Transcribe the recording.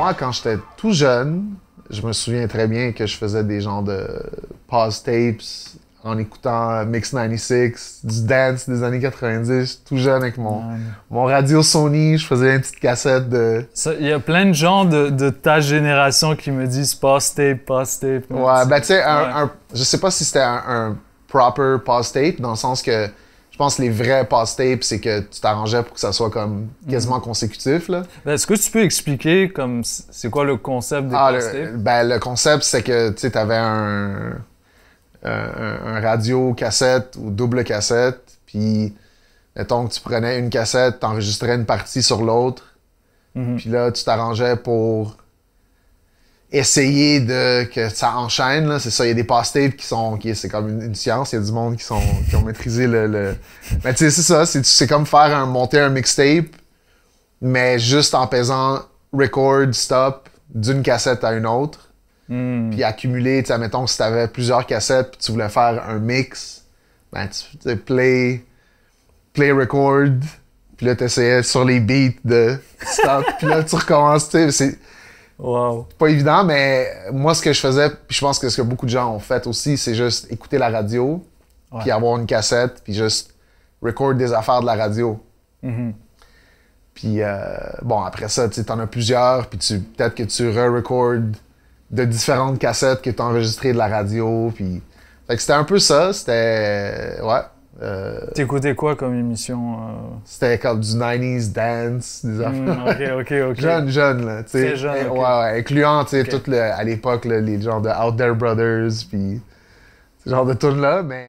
Moi, quand j'étais tout jeune, je me souviens très bien que je faisais des genres de pause tapes en écoutant Mix 96, du dance des années 90, tout jeune avec mon, mon radio Sony, je faisais une petite cassette de... Il y a plein de gens de, ta génération qui me disent pause tape, pause tape. Ouais, ben tu sais, un, je sais pas si c'était un proper pause tape, dans le sens que je pense que les vrais passe-tapes, c'est que tu t'arrangeais pour que ça soit comme quasiment mm. consécutif. Ben, est-ce que tu peux expliquer comme c'est quoi le concept des ah, tapes ben, Le, concept, c'est que tu avais un, radio cassette ou double cassette, puis mettons que tu prenais une cassette, t'enregistrais une partie sur l'autre, mm-hmm. puis là, tu t'arrangeais pour essayer de que ça enchaîne c'est ça il y a des pass tapes qui sont qui c'est comme une, science il y a du monde qui sont qui ont maîtrisé le, mais tu sais c'est ça c'est comme faire un monter un mixtape mais juste en pesant record stop d'une cassette à une autre hmm. puis accumuler tu sais mettons si avais plusieurs cassettes puis tu voulais faire un mix ben tu sais play play record puis là t'essayais sur les beats de stop puis là tu recommences tu sais Wow. Pas évident, mais moi, ce que je faisais, puis je pense que ce que beaucoup de gens ont fait aussi, c'est juste écouter la radio, puis avoir une cassette, puis juste record des affaires de la radio. Mhm. Puis euh, bon, après ça, tu en as plusieurs, puis tu peut-être que tu re-recordes de différentes cassettes que tu as enregistrées de la radio, puis. c'était un peu ça, c'était. Ouais. Euh, T'écoutais quoi comme émission? Euh? C'était comme du 90s dance, des hmm, affaires. ok, ok, ok. jeune, jeune, là. T'sais, jeune. Eh, ouais, ouais, incluant, tu sais, okay. à l'époque, les genres de Out There Brothers, puis ce genre de tout là mais.